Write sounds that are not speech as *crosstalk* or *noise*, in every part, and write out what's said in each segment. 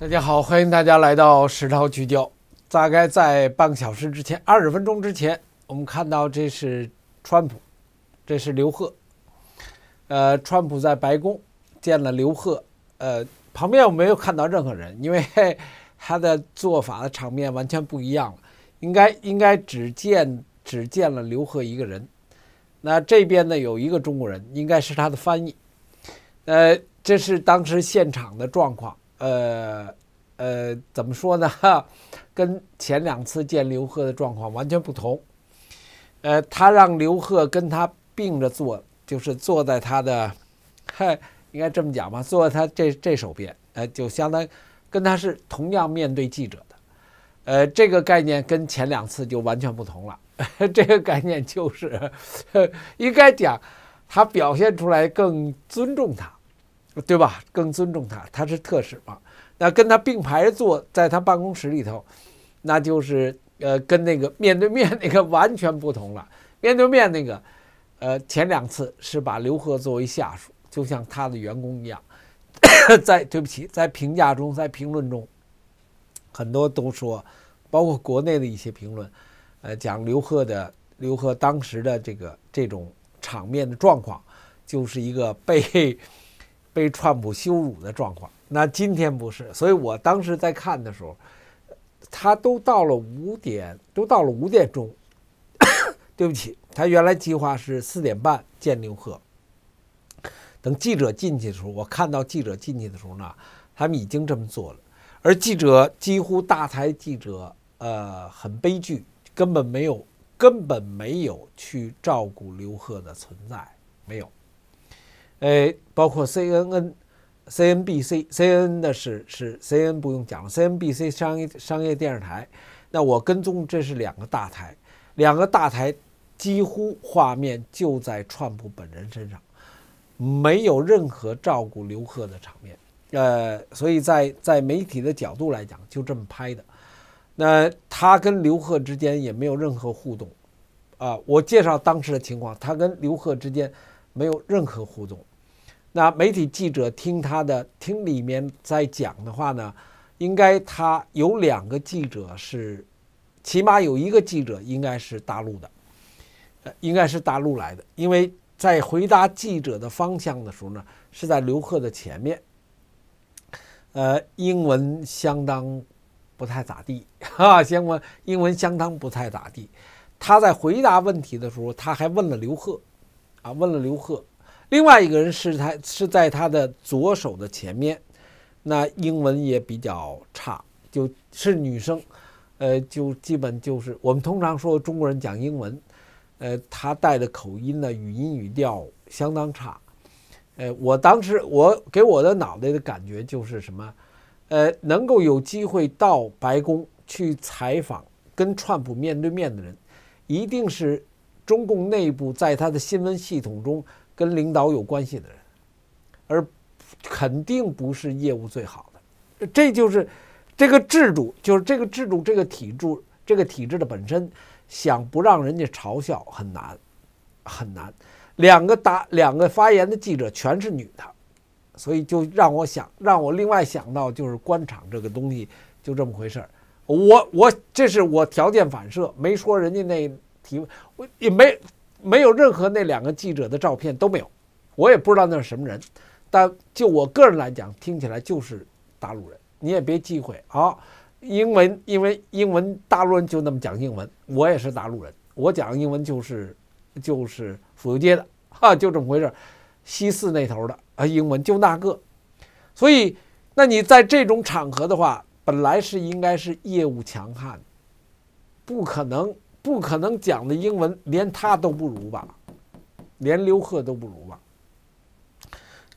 大家好，欢迎大家来到《石涛聚焦》。大概在半个小时之前，二十分钟之前，我们看到这是川普，这是刘贺。呃，川普在白宫见了刘贺，呃，旁边我没有看到任何人，因为他的做法的场面完全不一样了，应该应该只见只见了刘贺一个人。那这边呢，有一个中国人，应该是他的翻译。呃，这是当时现场的状况。呃，呃，怎么说呢？*laughs* 跟前两次见刘贺的状况完全不同。呃，他让刘贺跟他并着坐，就是坐在他的，嗨，*laughs* 应该这么讲吧，坐在他这这手边，呃，就相当跟他是同样面对记者的。呃，这个概念跟前两次就完全不同了。*laughs* 这个概念就是应该讲，他表现出来更尊重他。对吧？更尊重他，他是特使嘛？那跟他并排坐在他办公室里头，那就是呃，跟那个面对面那个完全不同了。面对面那个，呃，前两次是把刘贺作为下属，就像他的员工一样。在对不起，在评价中，在评论中，很多都说，包括国内的一些评论，呃，讲刘贺的刘贺当时的这个这种场面的状况，就是一个被。被川普羞辱的状况，那今天不是，所以我当时在看的时候，他都到了五点，都到了五点钟。*coughs* 对不起，他原来计划是四点半见刘鹤。等记者进去的时候，我看到记者进去的时候呢，他们已经这么做了，而记者几乎大台记者，呃，很悲剧，根本没有，根本没有去照顾刘鹤的存在，没有。哎，包括 CNN、CNBC、CNN 的是是 CNN 不用讲了，CNBC 商业商业电视台。那我跟踪这是两个大台，两个大台几乎画面就在川普本人身上，没有任何照顾刘贺的场面。呃，所以在在媒体的角度来讲，就这么拍的。那他跟刘贺之间也没有任何互动啊。我介绍当时的情况，他跟刘贺之间没有任何互动。那媒体记者听他的，听里面在讲的话呢，应该他有两个记者是，起码有一个记者应该是大陆的，呃，应该是大陆来的，因为在回答记者的方向的时候呢，是在刘贺的前面。呃，英文相当不太咋地，*laughs* 哈，英文英文相当不太咋地。他在回答问题的时候，他还问了刘贺，啊，问了刘贺。另外一个人是他是在他的左手的前面，那英文也比较差，就是女生，呃，就基本就是我们通常说中国人讲英文，呃，她带的口音呢，语音语调相当差，呃，我当时我给我的脑袋的感觉就是什么，呃，能够有机会到白宫去采访跟川普面对面的人，一定是中共内部在他的新闻系统中。跟领导有关系的人，而肯定不是业务最好的，这就是这个制度，就是这个制度、这个体制、这个体制的本身，想不让人家嘲笑很难，很难。两个答两个发言的记者全是女的，所以就让我想，让我另外想到就是官场这个东西就这么回事儿。我我这是我条件反射，没说人家那提问，我也没。没有任何那两个记者的照片都没有，我也不知道那是什么人，但就我个人来讲，听起来就是大陆人。你也别忌讳啊，英文因为英文大陆人就那么讲英文。我也是大陆人，我讲英文就是就是府州街的哈，就这么回事。西四那头的啊，英文就那个。所以那你在这种场合的话，本来是应该是业务强悍，不可能。不可能讲的英文连他都不如吧，连刘贺都不如吧。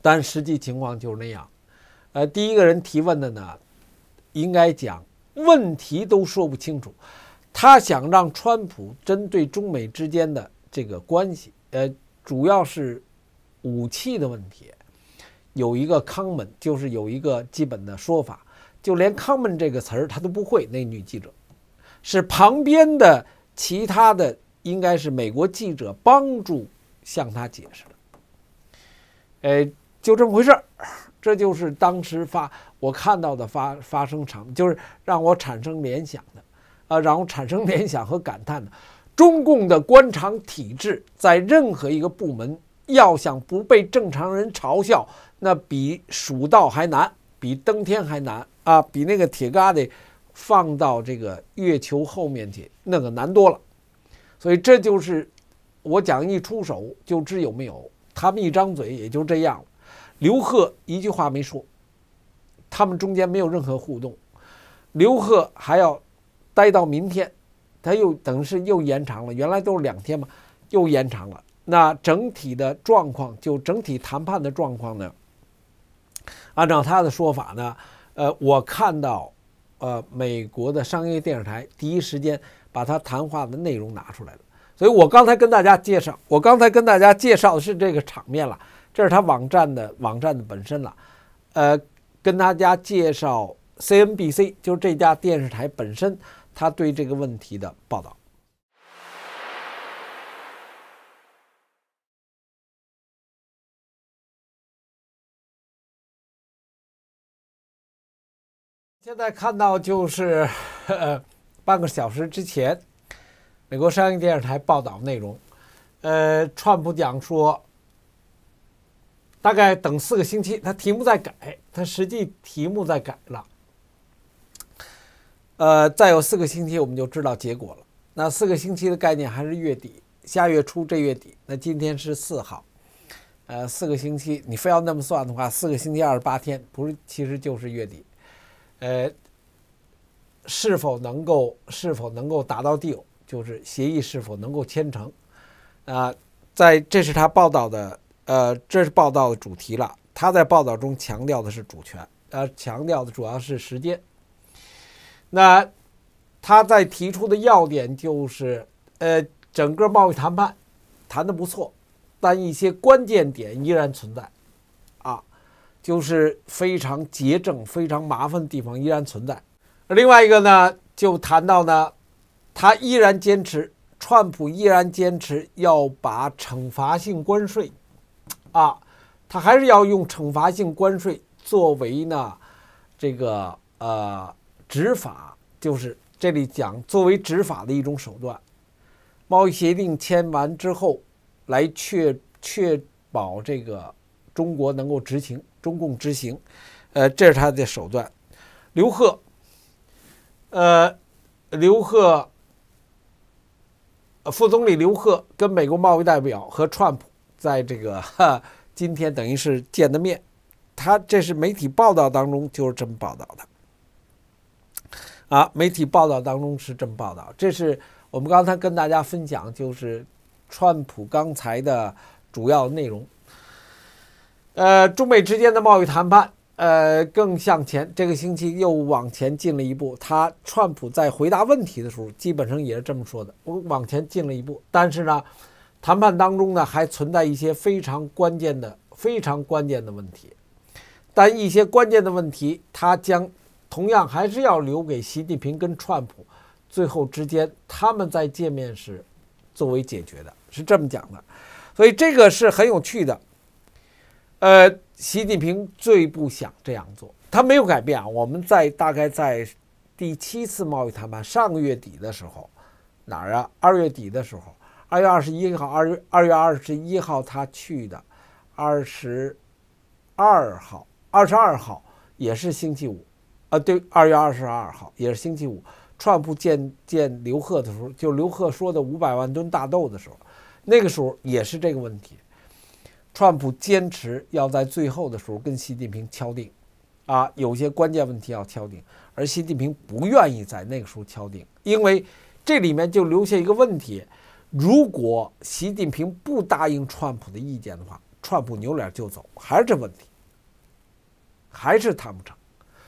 但实际情况就是那样。呃，第一个人提问的呢，应该讲问题都说不清楚。他想让川普针对中美之间的这个关系，呃，主要是武器的问题，有一个 common，就是有一个基本的说法，就连 common 这个词儿他都不会。那女记者是旁边的。其他的应该是美国记者帮助向他解释的，呃，就这么回事儿。这就是当时发我看到的发发生场，就是让我产生联想的，啊，然后产生联想和感叹的。中共的官场体制在任何一个部门，要想不被正常人嘲笑，那比蜀道还难，比登天还难啊，比那个铁疙瘩。放到这个月球后面去，那个难多了。所以这就是我讲一出手就知有没有。他们一张嘴也就这样了。刘贺一句话没说，他们中间没有任何互动。刘贺还要待到明天，他又等于是又延长了。原来都是两天嘛，又延长了。那整体的状况，就整体谈判的状况呢？按照他的说法呢，呃，我看到。呃，美国的商业电视台第一时间把他谈话的内容拿出来了，所以我刚才跟大家介绍，我刚才跟大家介绍的是这个场面了，这是他网站的网站的本身了，呃，跟大家介绍 CNBC 就是这家电视台本身，他对这个问题的报道。现在看到就是 *laughs* 半个小时之前，美国商业电视台报道内容，呃，川普讲说，大概等四个星期，他题目在改，他实际题目在改了，呃，再有四个星期我们就知道结果了。那四个星期的概念还是月底，下月初这月底，那今天是四号，呃，四个星期，你非要那么算的话，四个星期二十八天，不是，其实就是月底。呃，是否能够是否能够达到地步？就是协议是否能够签成？啊，在这是他报道的，呃，这是报道的主题了。他在报道中强调的是主权，呃，强调的主要是时间。那他在提出的要点就是，呃，整个贸易谈判谈的不错，但一些关键点依然存在。就是非常结症、非常麻烦的地方依然存在。另外一个呢，就谈到呢，他依然坚持，川普依然坚持要把惩罚性关税啊，他还是要用惩罚性关税作为呢这个呃执法，就是这里讲作为执法的一种手段。贸易协定签完之后，来确确保这个。中国能够执行，中共执行，呃，这是他的手段。刘贺，呃，刘贺，副总理刘贺跟美国贸易代表和川普在这个 *laughs* 哈今天等于是见的面。他这是媒体报道当中就是这么报道的。啊，媒体报道当中是这么报道。这是我们刚才跟大家分享就是川普刚才的主要内容。呃，中美之间的贸易谈判，呃，更向前这个星期又往前进了一步。他川普在回答问题的时候，基本上也是这么说的：我往前进了一步。但是呢，谈判当中呢，还存在一些非常关键的、非常关键的问题。但一些关键的问题，他将同样还是要留给习近平跟川普最后之间他们在见面时作为解决的，是这么讲的。所以这个是很有趣的。呃，习近平最不想这样做，他没有改变啊。我们在大概在第七次贸易谈判上个月底的时候，哪儿啊？二月底的时候，二月二十一号，二月二月二十一号他去的，二十二号，二十二号也是星期五，啊，对，二月二十二号也是星期五，川普见见刘鹤的时候，就刘鹤说的五百万吨大豆的时候，那个时候也是这个问题。川普坚持要在最后的时候跟习近平敲定，啊，有些关键问题要敲定，而习近平不愿意在那个时候敲定，因为这里面就留下一个问题：如果习近平不答应川普的意见的话，川普扭脸就走，还是这问题，还是谈不成。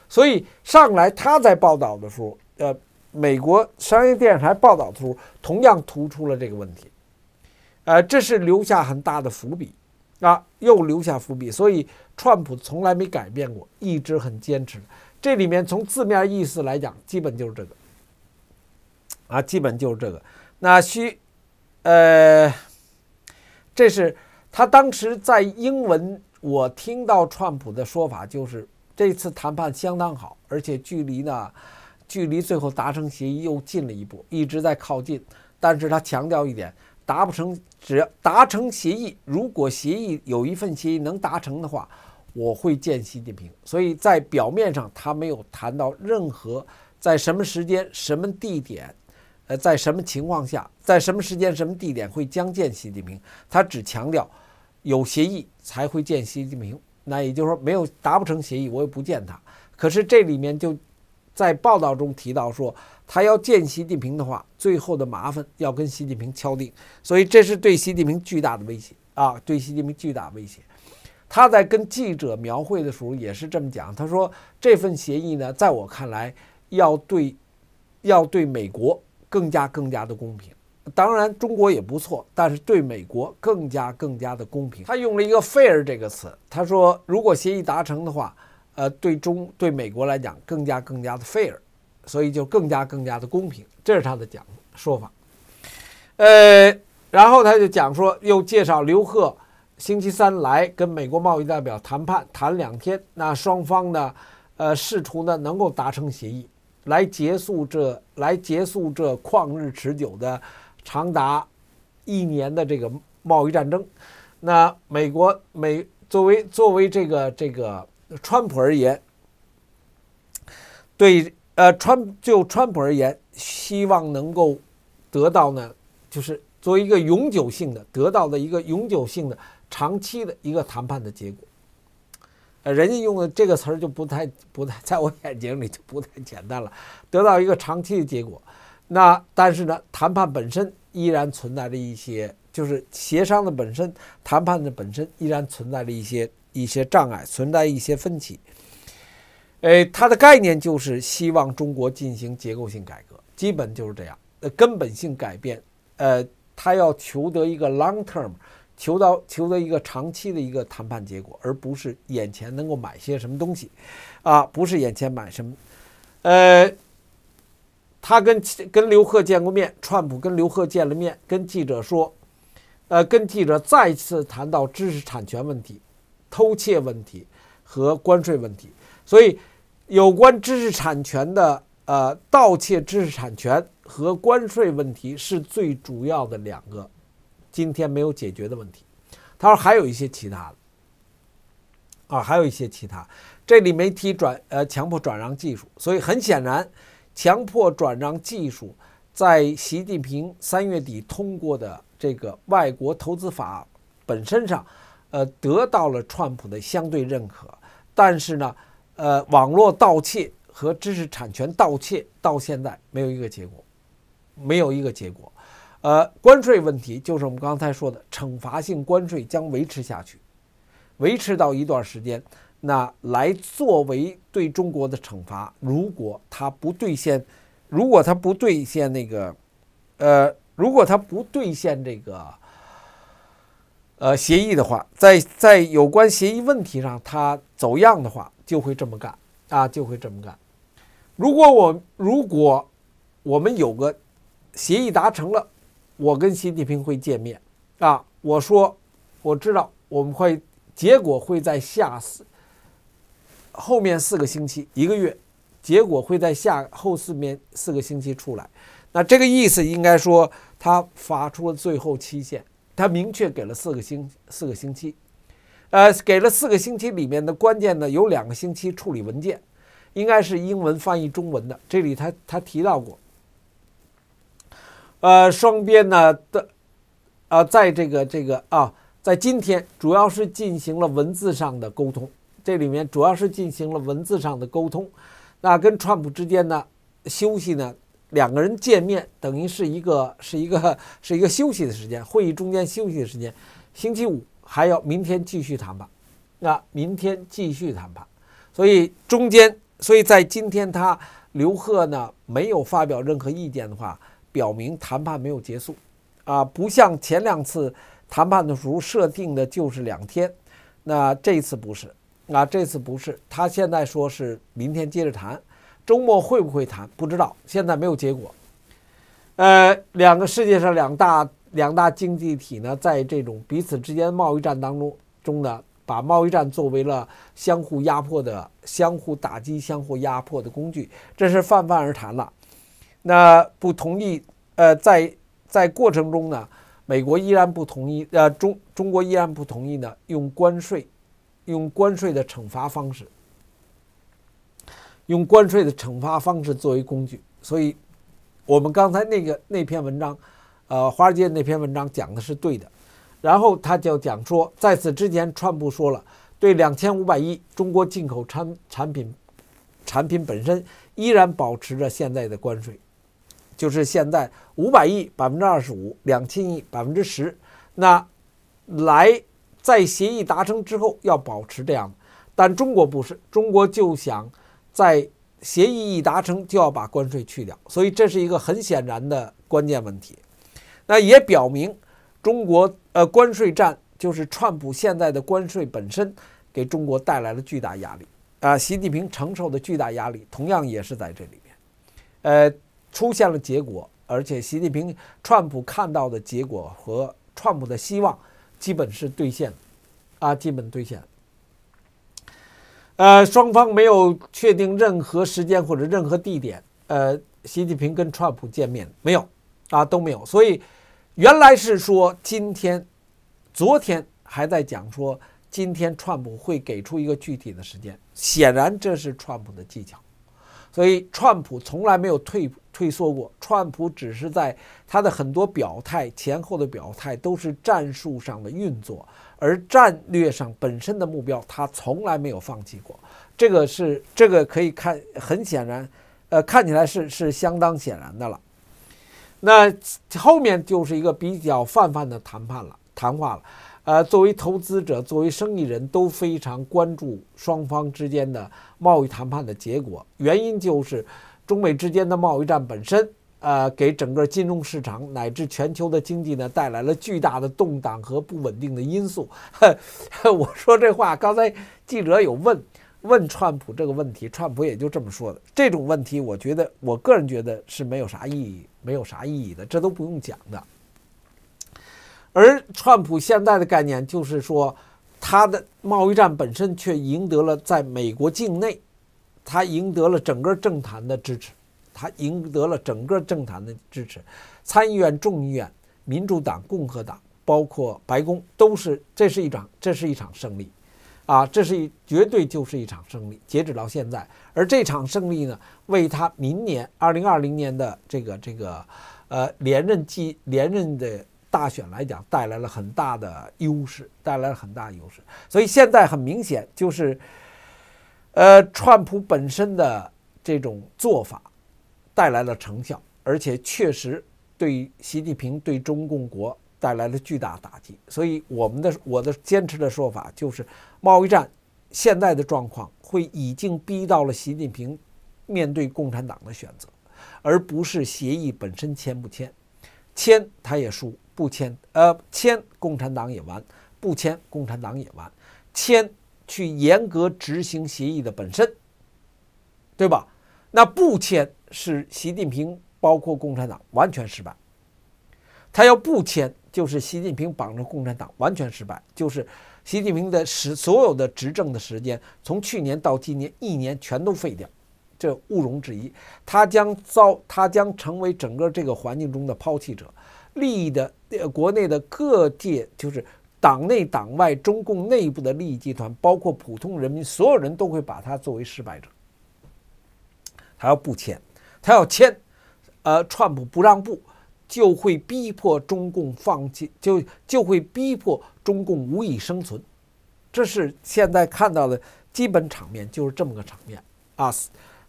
所以上来他在报道的时候，呃，美国商业电视台报道的时候，同样突出了这个问题，呃，这是留下很大的伏笔。啊，又留下伏笔，所以川普从来没改变过，一直很坚持。这里面从字面意思来讲，基本就是这个。啊，基本就是这个。那需，呃，这是他当时在英文，我听到川普的说法，就是这次谈判相当好，而且距离呢，距离最后达成协议又近了一步，一直在靠近。但是他强调一点。达不成，只要达成协议，如果协议有一份协议能达成的话，我会见习近平。所以在表面上，他没有谈到任何在什么时间、什么地点，呃，在什么情况下，在什么时间、什么地点会将见习近平。他只强调有协议才会见习近平。那也就是说，没有达不成协议，我也不见他。可是这里面就。在报道中提到说，他要见习近平的话，最后的麻烦要跟习近平敲定，所以这是对习近平巨大的威胁啊，对习近平巨大威胁。他在跟记者描绘的时候也是这么讲，他说这份协议呢，在我看来要对要对美国更加更加的公平，当然中国也不错，但是对美国更加更加的公平。他用了一个 fair 这个词，他说如果协议达成的话。呃，对中对美国来讲更加更加的 fair，所以就更加更加的公平，这是他的讲说法。呃，然后他就讲说，又介绍刘贺星期三来跟美国贸易代表谈判，谈两天，那双方呢，呃，试图呢能够达成协议，来结束这来结束这旷日持久的长达一年的这个贸易战争。那美国美作为作为这个这个。川普而言，对呃川就川普而言，希望能够得到呢，就是作为一个永久性的得到的一个永久性的长期的一个谈判的结果。呃，人家用的这个词儿就不太不太在我眼睛里就不太简单了，得到一个长期的结果。那但是呢，谈判本身依然存在着一些，就是协商的本身，谈判的本身依然存在着一些。一些障碍存在，一些分歧。哎，他的概念就是希望中国进行结构性改革，基本就是这样。呃，根本性改变。呃，他要求得一个 long term，求到求得一个长期的一个谈判结果，而不是眼前能够买些什么东西，啊，不是眼前买什么。呃，他跟跟刘鹤见过面，川普跟刘鹤见了面，跟记者说，呃，跟记者再次谈到知识产权问题。偷窃问题和关税问题，所以有关知识产权的呃盗窃、知识产权和关税问题是最主要的两个今天没有解决的问题。他说还有一些其他的啊，还有一些其他，这里没提转呃强迫转让技术。所以很显然，强迫转让技术在习近平三月底通过的这个外国投资法本身上。呃，得到了川普的相对认可，但是呢，呃，网络盗窃和知识产权盗窃到现在没有一个结果，没有一个结果。呃，关税问题就是我们刚才说的，惩罚性关税将维持下去，维持到一段时间，那来作为对中国的惩罚。如果他不兑现，如果他不兑现那个，呃，如果他不兑现这个。呃，协议的话，在在有关协议问题上，他走样的话，就会这么干啊，就会这么干。如果我如果我们有个协议达成了，我跟习近平会见面啊，我说我知道我们会结果会在下四后面四个星期一个月，结果会在下后四面四个星期出来。那这个意思应该说他发出了最后期限。他明确给了四个星四个星期，呃，给了四个星期里面的关键呢，有两个星期处理文件，应该是英文翻译中文的。这里他他提到过，呃，双边呢的，呃，在这个这个啊，在今天主要是进行了文字上的沟通，这里面主要是进行了文字上的沟通，那跟川普之间呢休息呢。两个人见面等于是一个是一个 *laughs* 是一个休息的时间，会议中间休息的时间，星期五还要明天继续谈判。那明天继续谈判，所以中间，所以在今天他刘贺呢没有发表任何意见的话，表明谈判没有结束啊，不像前两次谈判的时候设定的就是两天，那这次不是，那这次不是，他现在说是明天接着谈。周末会不会谈？不知道，现在没有结果。呃，两个世界上两大两大经济体呢，在这种彼此之间贸易战当中中呢，把贸易战作为了相互压迫的、相互打击、相互压迫的工具，这是泛泛而谈了。那不同意，呃，在在过程中呢，美国依然不同意，呃，中中国依然不同意呢，用关税，用关税的惩罚方式。用关税的惩罚方式作为工具，所以我们刚才那个那篇文章，呃，华尔街那篇文章讲的是对的。然后他就讲说，在此之前，川普说了，对两千五百亿中国进口产产品，产品本身依然保持着现在的关税，就是现在五百亿百分之二十五，两千亿百分之十。那来在协议达成之后要保持这样，但中国不是，中国就想。在协议一达成就要把关税去掉，所以这是一个很显然的关键问题。那也表明，中国呃关税战就是川普现在的关税本身给中国带来了巨大压力啊，习近平承受的巨大压力同样也是在这里面。呃，出现了结果，而且习近平、川普看到的结果和川普的希望基本是兑现啊，基本兑现。呃，双方没有确定任何时间或者任何地点。呃，习近平跟川普见面没有？啊，都没有。所以原来是说今天、昨天还在讲说今天川普会给出一个具体的时间，显然这是川普的技巧。所以川普从来没有退退缩过，川普只是在他的很多表态前后的表态都是战术上的运作。而战略上本身的目标，他从来没有放弃过，这个是这个可以看很显然，呃，看起来是是相当显然的了。那后面就是一个比较泛泛的谈判了，谈话了，呃，作为投资者，作为生意人都非常关注双方之间的贸易谈判的结果，原因就是中美之间的贸易战本身。呃，给整个金融市场乃至全球的经济呢带来了巨大的动荡和不稳定的因素。*laughs* 我说这话，刚才记者有问问川普这个问题，川普也就这么说的。这种问题，我觉得我个人觉得是没有啥意义，没有啥意义的，这都不用讲的。而川普现在的概念就是说，他的贸易战本身却赢得了在美国境内，他赢得了整个政坛的支持。他赢得了整个政坛的支持，参议院、众议院、民主党、共和党，包括白宫，都是这是一场，这是一场胜利，啊，这是一绝对就是一场胜利。截止到现在，而这场胜利呢，为他明年二零二零年的这个这个呃连任记连任的大选来讲，带来了很大的优势，带来了很大的优势。所以现在很明显就是，呃，川普本身的这种做法。带来了成效，而且确实对习近平对中共国带来了巨大打击。所以，我们的我的坚持的说法就是，贸易战现在的状况会已经逼到了习近平面对共产党的选择，而不是协议本身签不签，签他也输，不签呃签共产党也完，不签共产党也完，签去严格执行协议的本身，对吧？那不签。是习近平，包括共产党完全失败。他要不签，就是习近平绑着共产党完全失败，就是习近平的时所有的执政的时间，从去年到今年一年全都废掉，这毋容置疑。他将遭，他将成为整个这个环境中的抛弃者，利益的国内的各界，就是党内党外，中共内部的利益集团，包括普通人民，所有人都会把他作为失败者。他要不签。他要签，呃，川普不让步，就会逼迫中共放弃，就就会逼迫中共无以生存，这是现在看到的基本场面，就是这么个场面啊。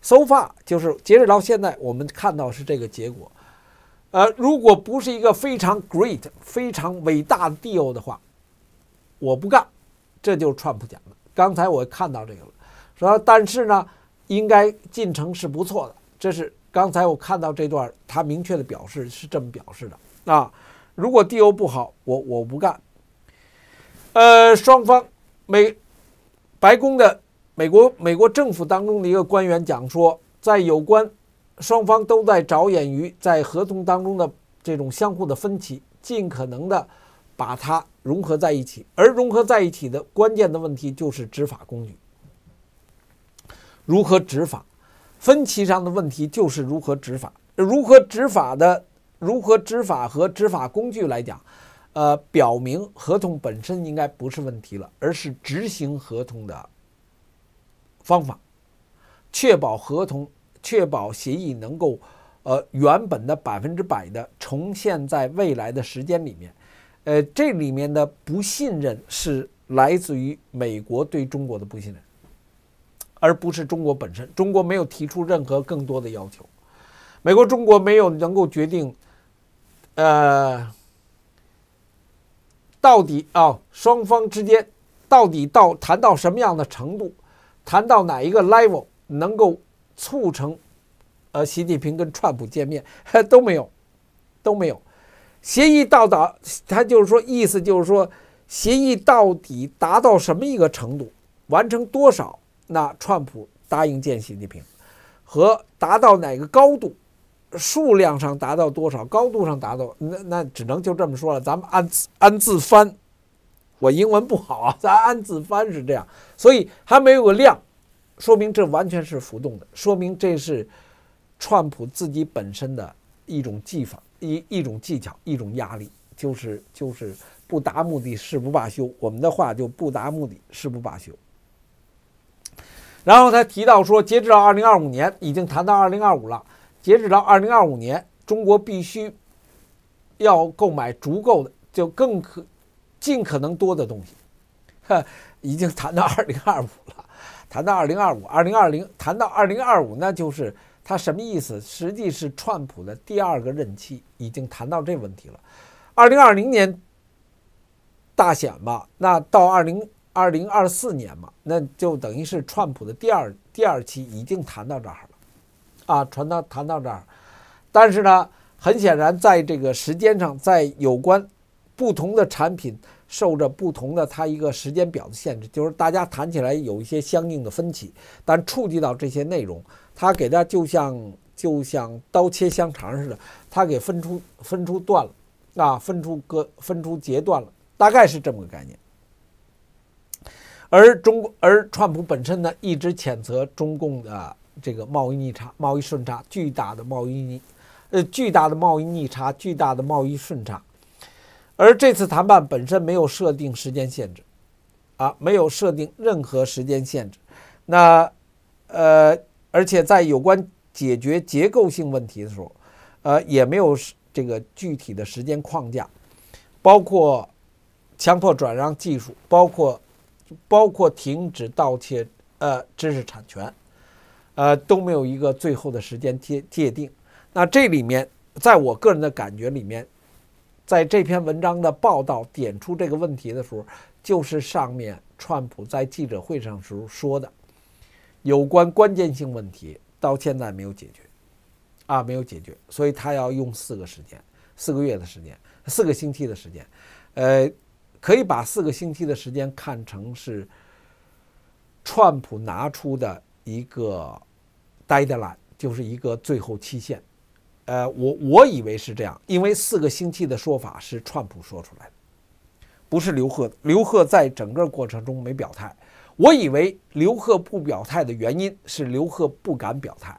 So far，就是截止到现在，我们看到是这个结果。呃，如果不是一个非常 great、非常伟大的 deal 的话，我不干。这就是川普讲的。刚才我看到这个了，说但是呢，应该进程是不错的，这是。刚才我看到这段，他明确的表示是这么表示的啊。如果地欧不好，我我不干。呃，双方美白宫的美国美国政府当中的一个官员讲说，在有关双方都在着眼于在合同当中的这种相互的分歧，尽可能的把它融合在一起。而融合在一起的关键的问题就是执法工具，如何执法？分歧上的问题就是如何执法，如何执法的，如何执法和执法工具来讲，呃，表明合同本身应该不是问题了，而是执行合同的方法，确保合同、确保协议能够，呃，原本的百分之百的重现，在未来的时间里面，呃，这里面的不信任是来自于美国对中国的不信任。而不是中国本身，中国没有提出任何更多的要求。美国、中国没有能够决定，呃，到底啊，双方之间到底到谈到什么样的程度，谈到哪一个 level 能够促成，呃，习近平跟川普见面，*laughs* 都没有，都没有。协议到达，他就是说，意思就是说，协议到底达到什么一个程度，完成多少？那川普答应建习近平，和达到哪个高度，数量上达到多少，高度上达到那那只能就这么说了，咱们按按字翻，我英文不好啊，咱按字翻是这样，所以还没有个量，说明这完全是浮动的，说明这是川普自己本身的一种技法，一一种技巧，一种压力，就是就是不达目的誓不罢休，我们的话就不达目的誓不罢休。然后他提到说，截止到二零二五年，已经谈到二零二五了。截止到二零二五年，中国必须要购买足够的，就更可尽可能多的东西。哈，*laughs* 已经谈到二零二五了，谈到二零二五，二零二零，谈到二零二五，那就是他什么意思？实际是川普的第二个任期已经谈到这问题了。二零二零年大选吧，那到二零。二零二四年嘛，那就等于是川普的第二第二期已经谈到这儿了，啊，传到谈到这儿，但是呢，很显然在这个时间上，在有关不同的产品受着不同的它一个时间表的限制，就是大家谈起来有一些相应的分歧，但触及到这些内容，他给它就像就像刀切香肠似的，他给分出分出段了，啊，分出割分出截断了，大概是这么个概念。而中，而川普本身呢，一直谴责中共的这个贸易逆差、贸易顺差巨大的贸易逆，呃，巨大的贸易逆差、巨大的贸易顺差。而这次谈判本身没有设定时间限制，啊，没有设定任何时间限制。那，呃，而且在有关解决结构性问题的时候，呃，也没有这个具体的时间框架，包括强迫转让技术，包括。包括停止盗窃，呃，知识产权，呃，都没有一个最后的时间界界定。那这里面，在我个人的感觉里面，在这篇文章的报道点出这个问题的时候，就是上面川普在记者会上时候说的，有关关键性问题到现在没有解决，啊，没有解决，所以他要用四个时间，四个月的时间，四个星期的时间，呃。可以把四个星期的时间看成是，川普拿出的一个 deadline，就是一个最后期限。呃，我我以为是这样，因为四个星期的说法是川普说出来的，不是刘贺。刘贺在整个过程中没表态。我以为刘贺不表态的原因是刘贺不敢表态，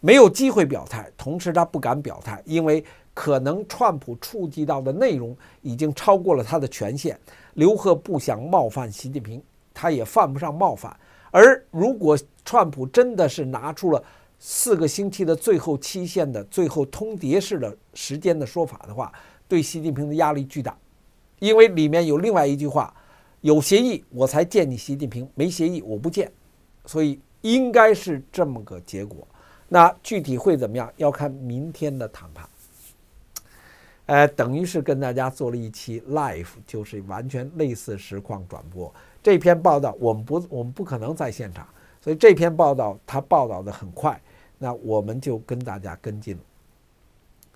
没有机会表态，同时他不敢表态，因为。可能川普触及到的内容已经超过了他的权限。刘鹤不想冒犯习近平，他也犯不上冒犯。而如果川普真的是拿出了四个星期的最后期限的最后通牒式的时间的说法的话，对习近平的压力巨大，因为里面有另外一句话：有协议我才见你，习近平没协议我不见。所以应该是这么个结果。那具体会怎么样，要看明天的谈判。呃，等于是跟大家做了一期 live，就是完全类似实况转播。这篇报道我们不，我们不可能在现场，所以这篇报道它报道的很快，那我们就跟大家跟进。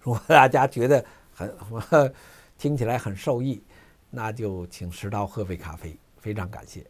如果大家觉得很，*laughs* 听起来很受益，那就请石涛喝杯咖啡，非常感谢。